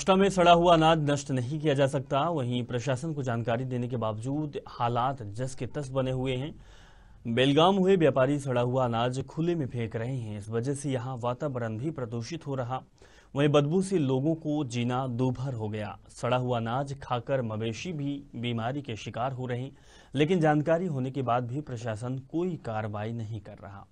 महाराष्ट्र में सड़ा हुआ अनाज नष्ट नहीं किया जा सकता वहीं प्रशासन को जानकारी देने के बावजूद हालात जस के तस बने हुए हैं बेलगाम हुए व्यापारी सड़ा हुआ अनाज खुले में फेंक रहे हैं इस वजह से यहाँ वातावरण भी प्रदूषित हो रहा वहीं बदबू से लोगों को जीना दूभर हो गया सड़ा हुआ अनाज खाकर मवेशी भी बीमारी के शिकार हो रहे लेकिन जानकारी होने के बाद भी प्रशासन कोई कार्रवाई नहीं कर रहा